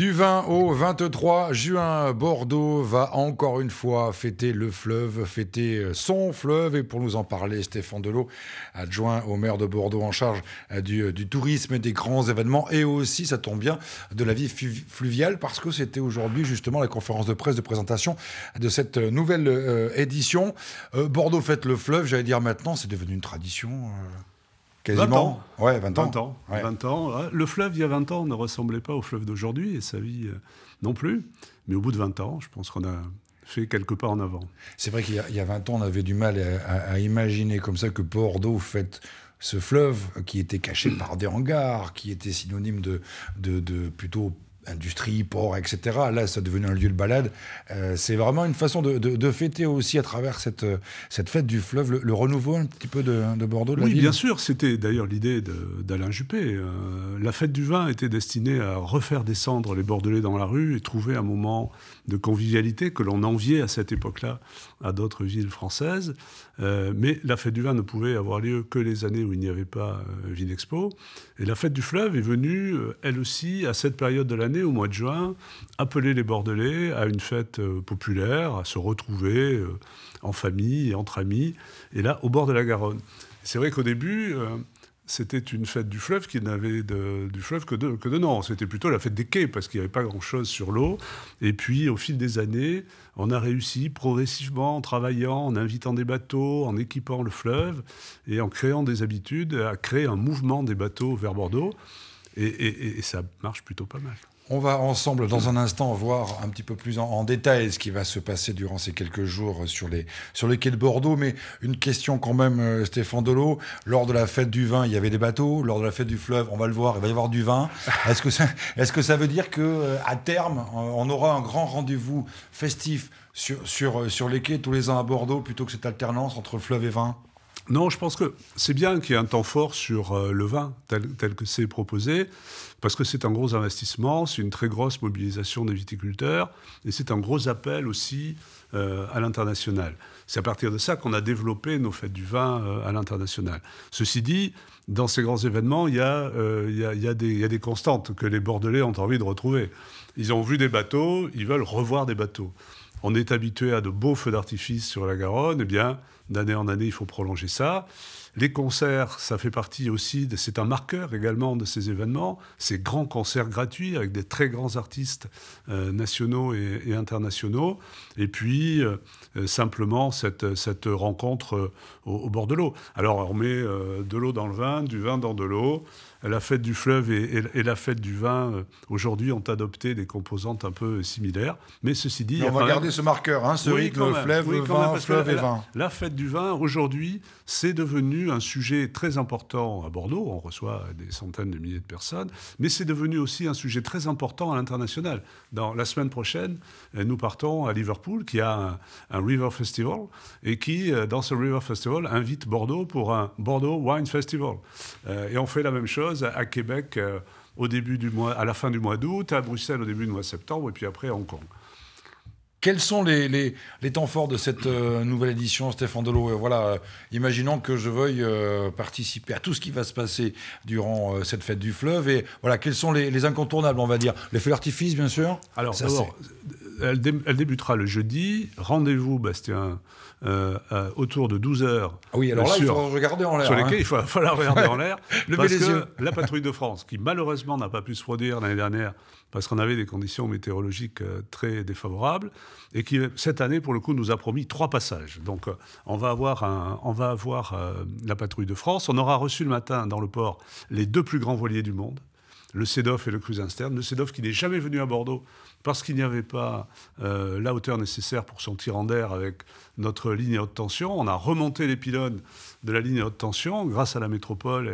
Du 20 au 23 juin, Bordeaux va encore une fois fêter le fleuve, fêter euh, son fleuve. Et pour nous en parler, Stéphane Delot, adjoint au maire de Bordeaux en charge euh, euh, du, tourisme et des grands événements, et aussi, ça tombe bien, de la vie fluviale, parce que c'était aujourd'hui justement la conférence de presse de présentation de cette nouvelle édition. Bordeaux fête le fleuve, j'allais dire maintenant, c'est devenu une tradition. Quasiment 20 ans. Ouais, 20 ans. 20 ans. Ah, le fleuve il y a 20 ans ne ressemblait pas au fleuve d'aujourd'hui et sa vie euh, non plus. Mais au bout de 20 ans, je pense qu'on a fait quelques pas en avant. C'est vrai qu'il y, a 20 ans, on avait du mal à, imaginer comme ça que Bordeaux fait ce fleuve qui était caché par des hangars, qui était synonyme de plutôt industrie, port, etc. Là, ça devenu un lieu de balade. Euh, c'est vraiment une façon de, fêter aussi à travers cette, cette fête du fleuve, le, renouveau un petit peu de, Bordeaux. oui, bien sûr. C'était d'ailleurs l'idée d'Alain Juppé. Euh, la fête du vin était destinée à refaire descendre les Bordelais dans la rue et trouver un moment de convivialité que l'on enviait à cette époque-là à d'autres villes françaises. Euh, mais la fête du vin ne pouvait avoir lieu que les années où il n'y avait pas Vinexpo. Et la fête du fleuve est venue, elle aussi, à cette période de l'année au mois de juin, appeler les Bordelais à une fête euh, populaire, à se retrouver euh, en famille et entre amis, et là, au bord de la Garonne. C'est vrai qu'au début, euh, c'était une fête du fleuve qui n'avait du fleuve que de, que de nom. C'était plutôt la fête des quais parce qu'il n'y avait pas grand-chose sur l'eau. Et puis, au fil des années, on a réussi progressivement en travaillant, en invitant des bateaux, en équipant le fleuve et en créant des habitudes à créer un mouvement des bateaux vers Bordeaux. et ça marche plutôt pas mal. On va ensemble, dans un instant, voir un petit peu plus en, détail ce qui va se passer durant ces quelques jours sur les, sur quais de Bordeaux. Mais une question quand même, euh, Stéphane Dolo. Lors de la fête du vin, il y avait des bateaux. Lors de la fête du fleuve, on va le voir, il va y avoir du vin. Est-ce que ça, est que ça veut dire que euh, à terme, on aura un grand rendez-vous festif sur, sur, euh, sur les quais tous les ans à Bordeaux plutôt que cette alternance entre fleuve et vin non, je pense que c'est bien qu'il y ait un temps fort sur euh, le vin tel, que c'est proposé, parce que c'est un gros investissement, c'est une très grosse mobilisation des viticulteurs, et c'est un gros appel aussi euh, à l'international. C'est à partir de ça qu'on a développé nos fêtes du vin euh, à l'international. Ceci dit, dans ces grands événements, il y, a, y, a, des constantes que les Bordelais ont envie de retrouver. Ils ont vu des bateaux, ils veulent revoir des bateaux. On est habitué à de beaux feux d'artifice sur la Garonne, eh bien, d'année en année, il faut prolonger ça. Les concerts, ça fait partie aussi, c'est un marqueur également de ces événements, ces grands concerts gratuits avec des très grands artistes euh, nationaux et, internationaux. Et puis, euh, euh, simplement, cette, cette rencontre au, bord de l'eau. Alors, on met de l'eau dans le vin, du vin dans de l'eau. La fête du fleuve et, la fête du vin, aujourd'hui, ont adopté des composantes un peu similaires. Mais ceci dit... on va garder ce marqueur, hein, ce fleuve, vin, fleuve et vin. fête du vin, aujourd'hui, c'est devenu un sujet très important à Bordeaux. On reçoit des centaines de milliers de personnes, mais c'est devenu aussi un sujet très important à l'international. Dans la semaine prochaine, euh, nous partons à Liverpool, qui a un, River Festival, et qui, euh, dans ce River Festival, invite Bordeaux pour un Bordeaux Wine Festival. Euh, et on fait la même chose à Québec au début du mois, à la fin du mois d'août, à Bruxelles au début du mois de septembre, et puis après à Hong Kong. Quels sont les, les, temps forts de cette euh, nouvelle édition, Stéphane Delo euh, Voilà, euh, imaginons que je veuille participer à tout ce qui va se passer durant cette fête du fleuve. Et voilà, quels sont les, les incontournables, on va dire Les feux d'artifice, bien sûr. Alors, d'abord, elle, débutera le jeudi. Rendez-vous, Bastien, euh, autour de 12h. Ah oui, alors euh, là, il faut regarder en l'air. Sur lesquels hein. il faut falloir regarder en l'air. Levez les yeux. la patrouille de France, qui malheureusement n'a pas pu se produire l'année dernière parce qu'on avait des conditions météorologiques euh, très défavorables, et qui, cette année, pour le coup, nous a promis trois passages. Donc, on va avoir, on va avoir la patrouille de France. On aura reçu le matin dans le port les deux plus grands voiliers du monde le CEDOF et le Interne, Le CEDOF qui n'est jamais venu à Bordeaux parce qu'il n'y avait pas euh, la hauteur nécessaire pour son tirant d'air avec notre ligne à haute tension. On a remonté les pylônes de la ligne à haute tension grâce à la métropole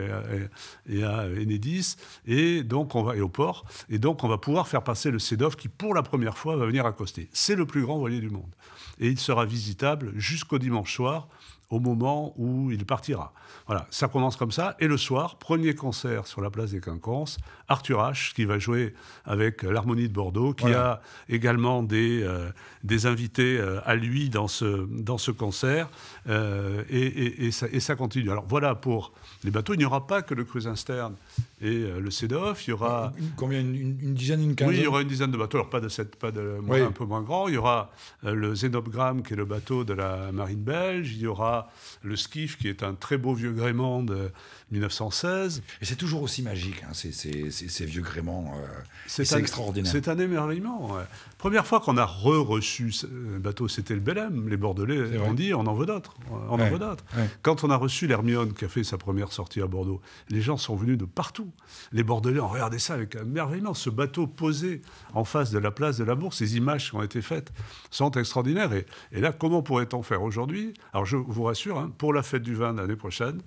et à, Enedis et, donc on va, et au port. Et donc on va pouvoir faire passer le CEDOF qui, pour la première fois, va venir accoster. C'est le plus grand voilier du monde. Et il sera visitable jusqu'au dimanche soir au moment où il partira. Voilà, ça commence comme ça. Et le soir, premier concert sur la place des Quinconces, Arthur H, qui va jouer avec euh, l'Harmonie de Bordeaux, qui a également des, euh, des invités euh, à lui dans ce, dans ce concert. et, ça, continue. Alors voilà pour les bateaux. Il n'y aura pas que le Cruisinstern et euh, le CEDOF. Il y aura. combien une, dizaine, une quinzaine Oui, il y aura une dizaine de bateaux. Alors, pas de cette, pas de un peu moins grand. Il y aura euh, le ZENOPGRAM, qui est le bateau de la marine belge. Il y aura le Skiff, qui est un très beau vieux gréement de 1916. Et c'est toujours aussi magique, hein, ces, vieux gréements. Euh, c'est extraordinaire. C'est un émerveillement. Première fois qu'on a re-reçu un bateau, c'était le Belém. Les Bordelais ont dit on en veut d'autres. On en veut d'autres. Quand on a reçu l'Hermione, qui a fait sa première sortie à Bordeaux, les gens sont venus de partout. Les Bordelais ont regardé ça avec un merveillement. Ce bateau posé en face de la place de la Bourse, ces images qui ont été faites sont extraordinaires. Et, là, comment pourrait-on faire aujourd'hui Alors, je vous rassure, hein, pour la fête du vin l'année prochaine,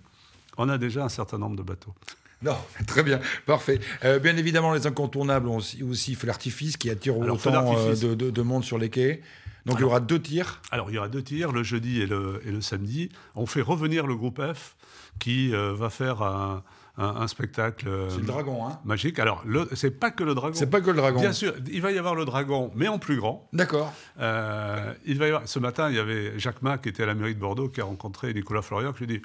on a déjà un certain nombre de bateaux. Non, très bien, parfait. Euh, bien évidemment, les incontournables ont aussi, fait l'artifice qui attire autant euh, de, de, de monde sur les quais. Donc il y aura deux tirs Alors il y aura deux tirs, le jeudi et le, samedi. On fait revenir le groupe F qui euh, va faire un, un, spectacle euh, dragon, hein. magique. Alors, c'est pas que le dragon. C'est pas que le dragon. Bien sûr, il va y avoir le dragon, mais en plus grand. D'accord. Euh, il va ce matin, il y avait Jacques Mac qui était à la mairie de Bordeaux, qui a rencontré Nicolas Florian, qui lui dit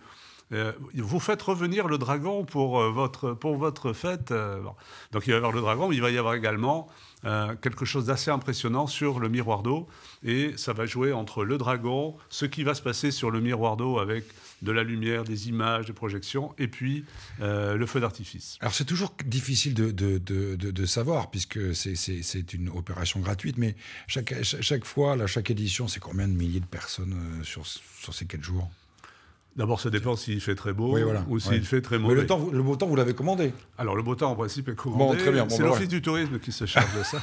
euh, vous faites revenir le dragon pour, euh, votre, pour votre fête. Euh, Donc il va y avoir le dragon, mais il va y avoir également quelque chose d'assez impressionnant sur le miroir d'eau. Et ça va jouer entre le dragon, ce qui va se passer sur le miroir d'eau avec de la lumière, des images, des projections, et puis le feu d'artifice. Alors c'est toujours difficile de, de, de, savoir, puisque c'est une opération gratuite, mais chaque, chaque fois, à chaque édition, c'est combien de milliers de personnes sur, sur ces quatre jours D'abord, ça dépend s'il fait très beau ou s'il fait très mauvais. Mais le, temps, le beau temps, vous l'avez commandé Alors, le beau temps, en principe, est commandé. c'est bah, l'Office du tourisme qui se charge de ça.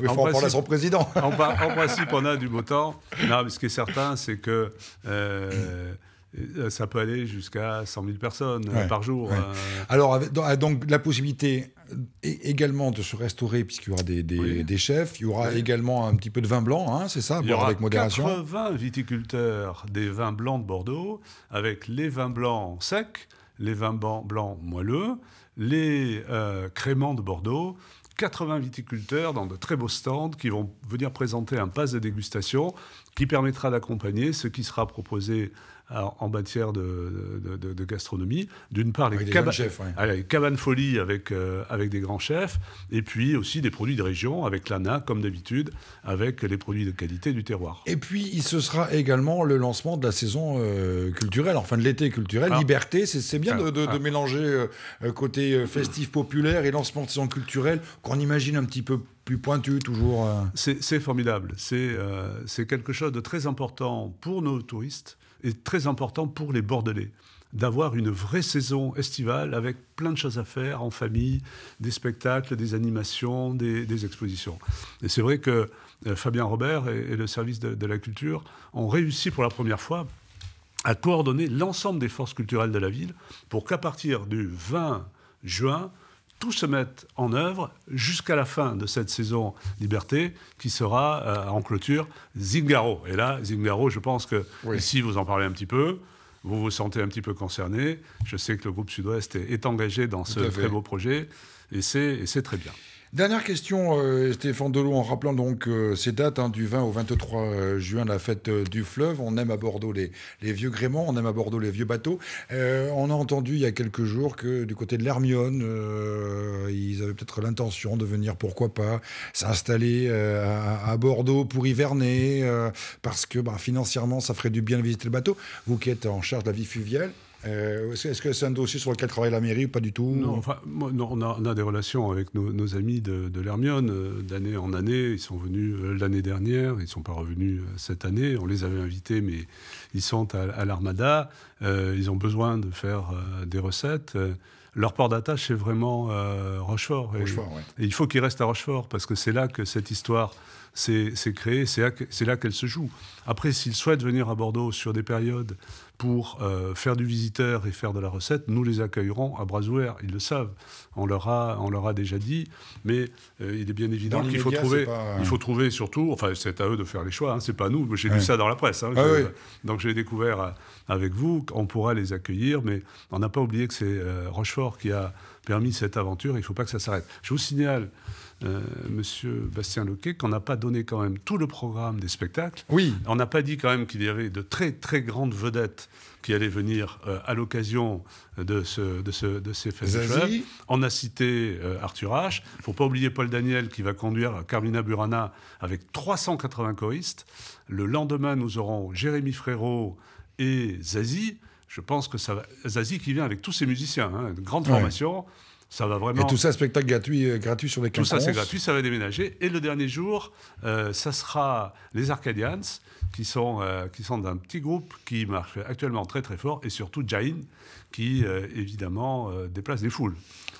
Oui, en, principe, son président. en, principe, on a du beau temps. Non, mais ce qui est certain, c'est que euh, euh, ça peut aller jusqu'à 100 000 personnes euh, par jour. Euh. Alors, donc, la possibilité également de se restaurer, puisqu'il y aura des, chefs, il y aura également un petit peu de vin blanc, hein, c'est ça, il y aura avec 80 viticulteurs des vins blancs de Bordeaux, avec les vins blancs secs, les vins blancs moelleux, les crémants créments de Bordeaux. 80 viticulteurs dans de très beaux stands qui vont venir présenter un pass de dégustation qui permettra d'accompagner ce qui sera proposé en matière de, gastronomie. D'une part, les, avec chefs, cabanes folies avec, euh, avec des grands chefs, et puis aussi des produits de région, avec l'ANA, comme d'habitude, avec les produits de qualité du terroir. Et puis, il sera également le lancement de la saison euh, culturelle, enfin de l'été culturel. Ah. Liberté, c'est bien de, ah. mélanger euh, côté festif populaire et lancement de saison culturelle, qu'on imagine un petit peu plus pointu toujours. C'est formidable. C'est c'est quelque chose de très important pour nos touristes, est très important pour les Bordelais d'avoir une vraie saison estivale avec plein de choses à faire en famille, des spectacles, des animations, des, expositions. Et c'est vrai que euh, Fabien Robert et, le service de, la culture ont réussi pour la première fois à coordonner l'ensemble des forces culturelles de la ville pour qu'à partir du 20 juin, tout se mettre en œuvre jusqu'à la fin de cette saison Liberté, qui sera euh, en clôture Zingaro. Et là, Zingaro, je pense que si vous en parlez un petit peu, vous vous sentez un petit peu concerné. Je sais que le groupe Sud-Ouest est, est, engagé dans ce très beau projet, et c'est très bien. Dernière question, euh, Stéphane Delot, en rappelant donc euh, ces dates hein, du 20 au 23 euh, juin, la fête du fleuve. On aime à Bordeaux les, vieux gréments, on aime à Bordeaux les vieux bateaux. on a entendu il y a quelques jours que du côté de l'Hermione, ils avaient peut-être l'intention de venir, pourquoi pas, s'installer à, Bordeaux pour hiverner, parce que bah, financièrement, ça ferait du bien de visiter le bateau. Vous qui êtes en charge de la vie fluviale, euh, est-ce que c'est un dossier sur lequel travaille la mairie ou pas du tout Non, on, a, des relations avec nos, amis de, l'Hermione euh, d'année en année. Ils sont venus euh, l'année dernière, ils ne sont pas revenus cette année. On les avait invités, mais ils sont à, l'Armada. ils ont besoin de faire des recettes leur port d'attache, c'est vraiment euh, Rochefort. Et, il faut qu'ils restent à Rochefort, parce que c'est là que cette histoire s'est créée, c'est là qu'elle se joue. Après, s'ils souhaitent venir à Bordeaux sur des périodes pour euh, faire du visiteur et faire de la recette, nous les accueillerons à Brasouer Ils le savent. On leur a, on leur a déjà dit. Mais euh, il est bien évident qu'il faut trouver, il faut trouver surtout. Enfin, c'est à eux de faire les choix. Hein, c'est pas nous. J'ai vu lu ça dans la presse. Hein, ah donc j'ai découvert avec vous. qu'on pourra les accueillir, mais on n'a pas oublié que c'est Rochefort qui a permis cette aventure il ne faut pas que ça s'arrête. Je vous signale, M. Euh, monsieur Bastien Loquet, qu'on n'a pas donné quand même tout le programme des spectacles. Oui. On n'a pas dit quand même qu'il y avait de très très grandes vedettes qui allaient venir euh, à l'occasion de, ce, de, ce, de ces festivals. On a cité euh, Arthur H. Il ne faut pas oublier Paul Daniel qui va conduire Carmina Burana avec 380 choristes. Le lendemain, nous aurons Jérémy Frérot et Zazie. Je pense que ça va... Zazie qui vient avec tous ses musiciens, hein, une grande formation va vraiment. Et tout ça, spectacle gratuit, euh, gratuit sur les Tout ça, c'est gratuit, ça va déménager. Et le dernier jour, euh, ça sera les Arcadians, qui sont, euh, qui sont d'un petit groupe qui marche actuellement très très fort, et surtout Jain, qui évidemment déplace des foules.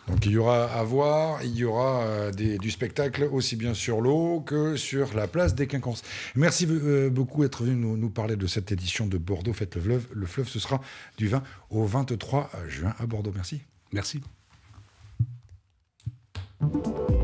Donc il y aura à voir, il y aura du spectacle aussi bien sur l'eau que sur la place des Quinconces. Merci beaucoup d'être venu nous, parler de cette édition de Bordeaux Fête le Fleuve. Le Fleuve, ce sera du 20 au 23 juin à Bordeaux. Merci. Merci. Thank you.